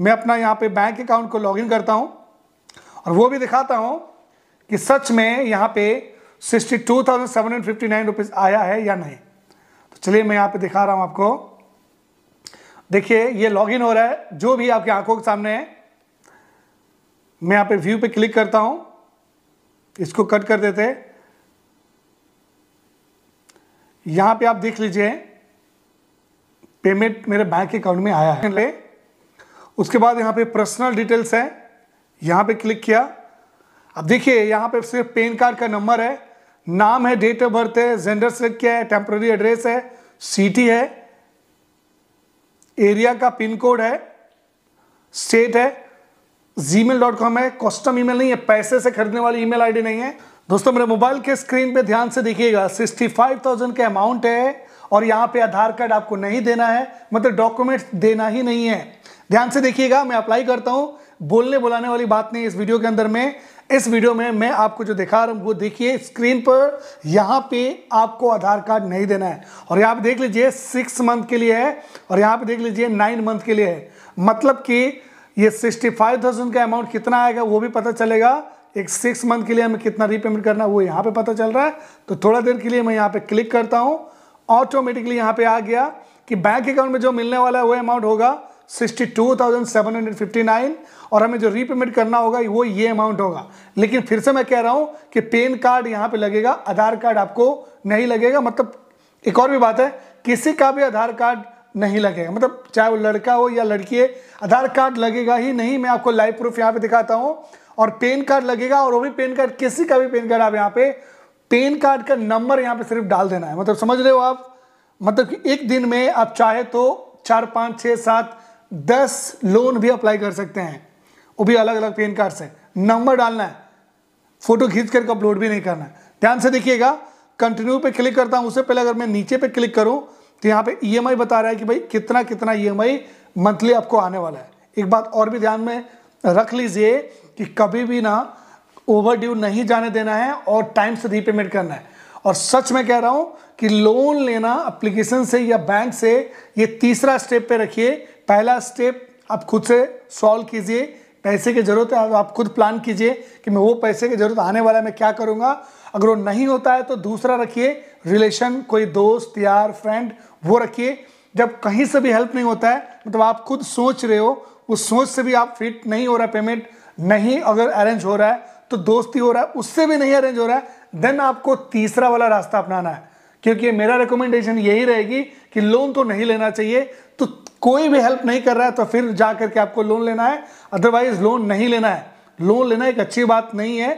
मैं अपना यहाँ पे बैंक अकाउंट को लॉगिन करता हूँ और वो भी दिखाता हूँ कि सच में यहाँ पे sixty two thousand seven hundred fifty nine rupees आया है या नहीं तो चलिए मैं यहाँ पे दिखा रहा हूँ आपको देखिए ये लॉगिन हो रहा है जो भी आपकी आंखों के सामने है मैं यहाँ पे व्यू पे क्लिक करता हूँ इसको कट कर देते यहाँ पे आप देख लीजिए पेमेंट मेरे बैंक अकाउंट में आया है उसके बाद यहाँ पे पर्सनल डिटेल्स है यहाँ पे क्लिक किया अब देखिए यहाँ पे सिर्फ पेन कार्ड का नंबर है नाम है डेट ऑफ बर्थ है जेंडर सिलेक्ट किया है टेम्प्रेरी एड्रेस है सिटी है एरिया का पिन कोड है स्टेट है जी मेल डॉट कॉम है कॉस्टम ई नहीं है पैसे से खरीदने वाली ईमेल आईडी नहीं है दोस्तों मेरे मोबाइल के स्क्रीन पे ध्यान से देखिएगा सिक्सटी फाइव थाउजेंड का अमाउंट है और यहाँ पे आधार कार्ड आपको नहीं देना है मतलब डॉक्यूमेंट्स देना ही नहीं है ध्यान से देखिएगा मैं अप्लाई करता हूं बोलने बुलाने वाली बात नहीं इस वीडियो के अंदर में इस वीडियो में मैं आपको जो दिखा रहा हूं वो देखिए स्क्रीन पर यहाँ पे आपको आधार कार्ड नहीं देना है और यहाँ पे देख लीजिए सिक्स मंथ के लिए है और यहाँ पे देख लीजिए नाइन मंथ के लिए है मतलब कि ये सिक्सटी फाइव थाउजेंड का अमाउंट कितना आएगा वो भी पता चलेगा एक सिक्स मंथ के लिए हमें कितना रीपेमेंट करना है वो यहाँ पे पता चल रहा है तो थोड़ा देर के लिए मैं यहाँ पे क्लिक करता हूँ ऑटोमेटिकली यहाँ पे आ गया कि बैंक अकाउंट में जो मिलने वाला है वो अमाउंट होगा 62,759 और हमें जो रीपेमेंट करना होगा वो ये अमाउंट होगा लेकिन फिर से मैं कह रहा हूँ कि पेन कार्ड यहाँ पे लगेगा आधार कार्ड आपको नहीं लगेगा मतलब एक और भी बात है किसी का भी आधार कार्ड नहीं लगेगा मतलब चाहे वो लड़का हो या लड़की है आधार कार्ड लगेगा ही नहीं मैं आपको लाइव प्रूफ यहाँ पे दिखाता हूँ और पेन कार्ड लगेगा और वो भी पेन कार्ड किसी का भी पेन कार्ड आप यहाँ पे पेन कार्ड का नंबर यहाँ पे सिर्फ डाल देना है मतलब समझ रहे हो आप मतलब कि एक दिन में आप चाहे तो चार पाँच छः सात दस लोन भी अप्लाई कर सकते हैं वो भी अलग अलग पेन कार्ड से नंबर डालना है फोटो खींच करके अपलोड भी नहीं करना है ध्यान से देखिएगा कंटिन्यू पे क्लिक करता हूँ उससे पहले अगर मैं नीचे पे क्लिक करूँ तो यहाँ पे ईएमआई बता रहा है कि भाई कितना कितना ईएमआई मंथली आपको आने वाला है एक बात और भी ध्यान में रख लीजिए कि कभी भी ना ओवर नहीं जाने देना है और टाइम से रीपेमेंट करना है और सच में कह रहा हूँ कि लोन लेना अप्लीकेशन से या बैंक से ये तीसरा स्टेप पे रखिए पहला स्टेप आप खुद से सॉल्व कीजिए पैसे की ज़रूरत है आप खुद प्लान कीजिए कि मैं वो पैसे की ज़रूरत आने वाला है मैं क्या करूँगा अगर वो नहीं होता है तो दूसरा रखिए रिलेशन कोई दोस्त यार फ्रेंड वो रखिए जब कहीं से भी हेल्प नहीं होता है मतलब आप खुद सोच रहे हो उस सोच से भी आप फिट नहीं हो रहा पेमेंट नहीं अगर अरेंज हो रहा है तो दोस्ती हो रहा है उससे भी नहीं अरेंज हो रहा है देन आपको तीसरा वाला रास्ता अपनाना है क्योंकि मेरा रिकमेंडेशन यही रहेगी कि लोन तो नहीं लेना चाहिए तो कोई भी हेल्प नहीं कर रहा है तो फिर जा करके आपको लोन लेना है अदरवाइज लोन नहीं लेना है लोन लेना एक अच्छी बात नहीं है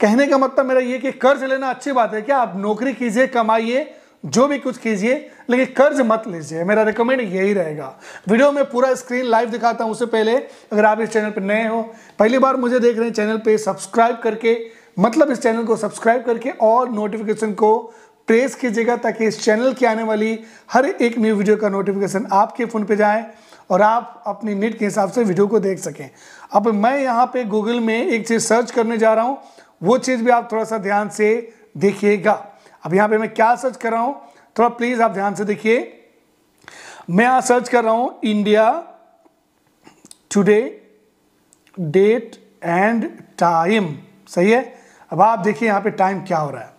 कहने का मतलब मेरा ये कि कर्ज लेना अच्छी बात है क्या आप नौकरी कीजिए कमाइए जो भी कुछ कीजिए लेकिन कर्ज मत लीजिए मेरा रिकमेंड यही रहेगा वीडियो में पूरा स्क्रीन लाइव दिखाता हूं उससे पहले अगर आप इस चैनल पर नए हो पहली बार मुझे देख रहे हैं चैनल पे सब्सक्राइब करके मतलब इस चैनल को सब्सक्राइब करके और नोटिफिकेशन को प्रेस कीजिएगा ताकि इस चैनल की आने वाली हर एक न्यू वीडियो का नोटिफिकेशन आपके फ़ोन पे जाए और आप अपनी नेट के हिसाब से वीडियो को देख सकें अब मैं यहाँ पे गूगल में एक चीज़ सर्च करने जा रहा हूँ वो चीज़ भी आप थोड़ा सा ध्यान से देखिएगा अब यहाँ पे मैं क्या सर्च कर रहा हूँ थोड़ा प्लीज़ आप ध्यान से देखिए मैं यहाँ सर्च कर रहा हूँ India today date and time सही है अब आप देखिए यहाँ पे टाइम क्या हो रहा है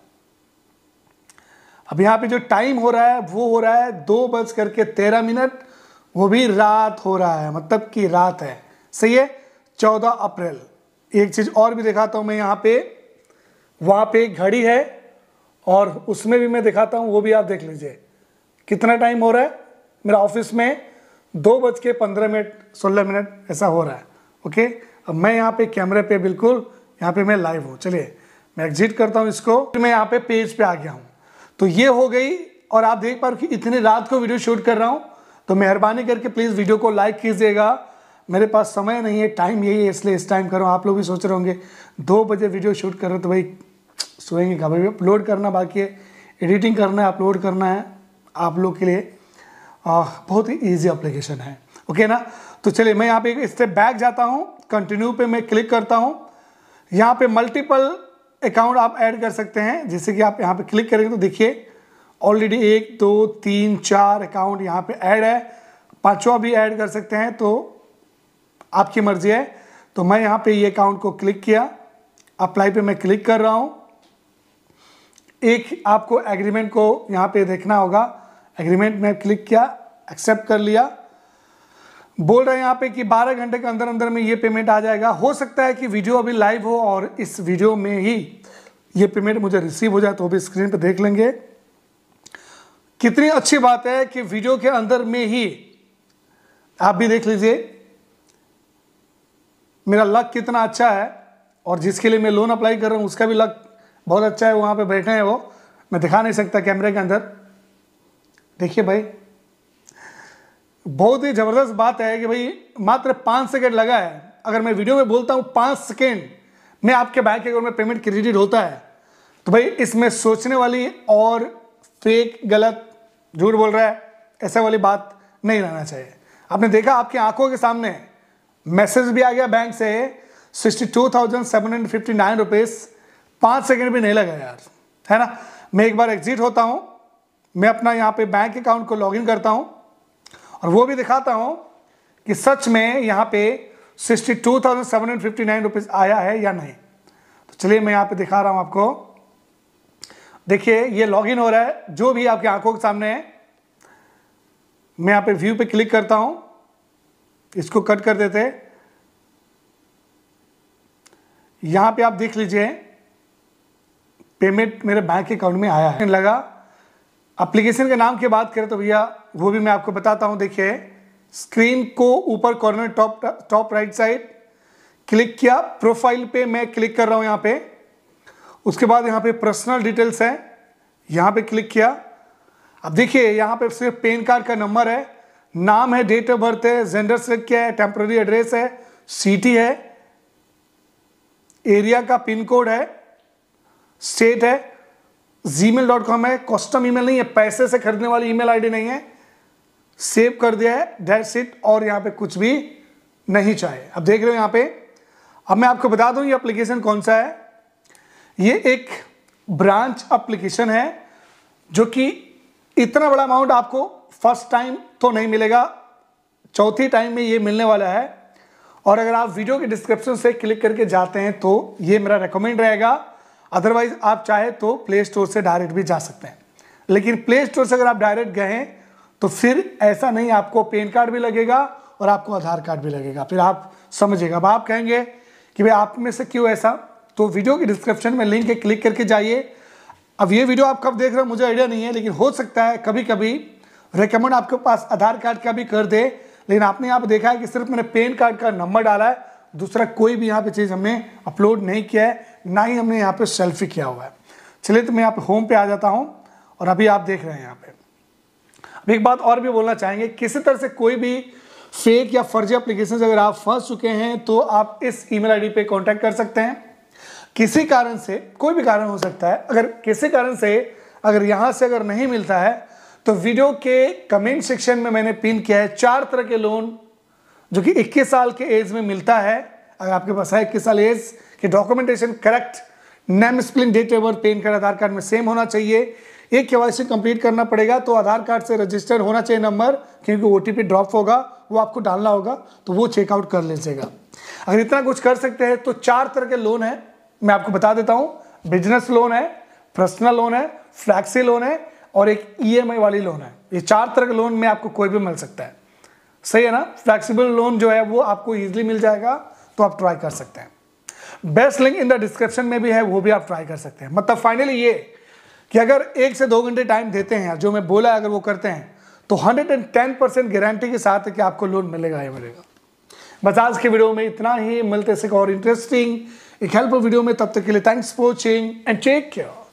अब यहाँ पे जो टाइम हो रहा है वो हो रहा है दो बज करके तेरह मिनट वो भी रात हो रहा है मतलब कि रात है सही है चौदह अप्रैल एक चीज़ और भी दिखाता हूँ मैं यहाँ पे वहाँ पे घड़ी है और उसमें भी मैं दिखाता हूँ वो भी आप देख लीजिए कितना टाइम हो रहा है मेरा ऑफिस में दो बज के पंद्रह मिनट सोलह मिनट ऐसा हो रहा है ओके अब मैं यहाँ पे कैमरे पे बिल्कुल यहाँ पे मैं लाइव हूँ चलिए मैं एग्जिट करता हूँ इसको मैं यहाँ पे पेज पे आ गया हूँ तो ये हो गई और आप देख पा रहे हो कि इतने रात को वीडियो शूट कर रहा हूँ तो मेहरबानी करके प्लीज़ वीडियो को लाइक कीजिएगा मेरे पास समय नहीं है टाइम यही है इसलिए इस टाइम करो आप लोग भी सोच रहे होंगे दो बजे वीडियो शूट कर हो तो भाई सोएंगे कहाँ भाई अपलोड करना बाकी है एडिटिंग करना है अपलोड करना है आप लोग के लिए आ, बहुत ही ईजी अप्लीकेशन है ओके ना तो चलिए मैं यहाँ पे एक स्टेप बैक जाता हूँ कंटिन्यू पे मैं क्लिक करता हूँ यहाँ पे मल्टीपल अकाउंट आप ऐड कर सकते हैं जैसे कि आप यहाँ पे क्लिक करेंगे तो देखिए ऑलरेडी एक दो तीन चार अकाउंट यहाँ पे ऐड है पांचवा भी ऐड कर सकते हैं तो आपकी मर्ज़ी है तो मैं यहाँ पे ये अकाउंट को क्लिक किया अप्लाई पे मैं क्लिक कर रहा हूँ एक आपको एग्रीमेंट को यहाँ पे देखना होगा एग्रीमेंट में क्लिक किया एक्सेप्ट कर लिया बोल रहे हैं यहाँ पे कि 12 घंटे के अंदर अंदर में ये पेमेंट आ जाएगा हो सकता है कि वीडियो अभी लाइव हो और इस वीडियो में ही ये पेमेंट मुझे रिसीव हो जाए तो अभी स्क्रीन पर देख लेंगे कितनी अच्छी बात है कि वीडियो के अंदर में ही आप भी देख लीजिए मेरा लक कितना अच्छा है और जिसके लिए मैं लोन अप्लाई कर रहा हूँ उसका भी लक बहुत अच्छा है वहाँ पर बैठे हैं वो मैं दिखा नहीं सकता कैमरे के अंदर देखिए भाई बहुत ही ज़बरदस्त बात है कि भाई मात्र पाँच सेकेंड लगा है अगर मैं वीडियो में बोलता हूँ पाँच सेकेंड में आपके बैंक अकाउंट में पेमेंट क्रेडिट होता है तो भाई इसमें सोचने वाली और फेक गलत झूठ बोल रहा है ऐसा वाली बात नहीं रहना चाहिए आपने देखा आपकी आंखों के सामने मैसेज भी आ गया बैंक से sixty two thousand seven hundred fifty nine rupees पाँच सेकेंड भी नहीं लगा यार है ना मैं एक बार एग्जिट होता हूँ मैं अपना यहाँ पे बैंक अकाउंट को लॉगिन करता हूँ और वो भी दिखाता हूं कि सच में यहां पे sixty two thousand seven hundred fifty nine rupees आया है या नहीं तो चलिए मैं यहां पे दिखा रहा हूं आपको देखिए ये लॉगिन हो रहा है जो भी आपकी आंखों के सामने है मैं यहां पे व्यू पे क्लिक करता हूं इसको कट कर देते यहां पे आप देख लीजिए पेमेंट मेरे बैंक अकाउंट में आया है लगा अप्लीकेशन के नाम की बात करें तो भैया वो भी मैं आपको बताता हूँ देखिए स्क्रीन को ऊपर corner top top right side click किया प्रोफाइल पे मैं क्लिक कर रहा हूँ यहाँ पे उसके बाद यहाँ पे पर्सनल डिटेल्स है यहाँ पे क्लिक किया अब देखिए यहाँ पे सिर्फ पेन कार्ड का नंबर है नाम है डेट ऑफ बर्थ है जेंडर सेलेक्ट किया है टेम्प्रेरी एड्रेस है सिटी है एरिया का पिन कोड है स्टेट है जी मेल डॉट कॉम है ई ईमेल नहीं है पैसे से खरीदने वाली ईमेल आईडी नहीं है सेव कर दिया है डेट सीट और यहाँ पे कुछ भी नहीं चाहिए अब देख रहे हो यहाँ पे अब मैं आपको बता दूं ये एप्लीकेशन कौन सा है ये एक ब्रांच एप्लीकेशन है जो कि इतना बड़ा अमाउंट आपको फर्स्ट टाइम तो नहीं मिलेगा चौथी टाइम में ये मिलने वाला है और अगर आप वीडियो के डिस्क्रिप्शन से क्लिक करके जाते हैं तो ये मेरा रिकमेंड रहेगा अदरवाइज आप चाहे तो प्ले स्टोर से डायरेक्ट भी जा सकते हैं लेकिन प्ले स्टोर से अगर आप डायरेक्ट गए तो फिर ऐसा नहीं आपको पेन कार्ड भी लगेगा और आपको आधार कार्ड भी लगेगा फिर आप समझिएगा अब आप कहेंगे कि भाई आप में से क्यों ऐसा तो वीडियो की डिस्क्रिप्शन में लिंक है क्लिक करके जाइए अब ये वीडियो आप कब देख रहे हो मुझे आइडिया नहीं है लेकिन हो सकता है कभी कभी रिकमेंड आपके पास आधार कार्ड का भी कर दे लेकिन आपने यहाँ पर देखा है कि सिर्फ मैंने पेन कार्ड का नंबर डाला है दूसरा कोई भी यहाँ पे चीज़ हमने अपलोड नहीं किया है ना ही हमने यहाँ पे सेल्फी किया हुआ है चलिए तो मैं यहाँ पे होम पे आ जाता हूँ और अभी आप देख रहे हैं यहाँ पे अब एक बात और भी बोलना चाहेंगे किसी तरह से कोई भी फेक या फर्जी अप्लीकेशन अगर आप फंस चुके हैं तो आप इस ई मेल पे कॉन्टेक्ट कर सकते हैं किसी कारण से कोई भी कारण हो सकता है अगर किसी कारण से अगर यहाँ से अगर नहीं मिलता है तो वीडियो के कमेंट सेक्शन में मैंने पिन किया है चार तरह के लोन जो कि 21 साल के एज में मिलता है अगर आपके पास है इक्कीस साल एज के documentation correct name spelling date of birth PAN card Aadhaar card में सेम होना चाहिए एक के वाई कंप्लीट करना पड़ेगा तो आधार कार्ड से रजिस्टर होना चाहिए नंबर क्योंकि ओ ड्रॉप होगा वो आपको डालना होगा तो वो चेकआउट कर लीजिएगा अगर इतना कुछ कर सकते हैं तो चार तरह के लोन है मैं आपको बता देता हूँ बिजनेस लोन है पर्सनल लोन है फ्लैक्सी लोन है और एक ई e वाली लोन है ये चार तरह के लोन में आपको कोई भी मिल सकता है सही है ना फ्लैक्सीबल लोन जो है वो आपको ईजिली मिल जाएगा तो आप ट्राई कर सकते हैं best link in the description में भी है वो भी आप ट्राई कर सकते हैं मतलब फाइनली ये कि अगर एक से दो घंटे टाइम देते हैं जो मैं बोला अगर वो करते हैं तो 110 परसेंट गारंटी के साथ कि आपको लोन मिलेगा ही मिलेगा बस आज के वीडियो में इतना ही मिलते से और इंटरेस्टिंग एक हेल्पफुल वीडियो में तब तक के लिए thanks for watching and take care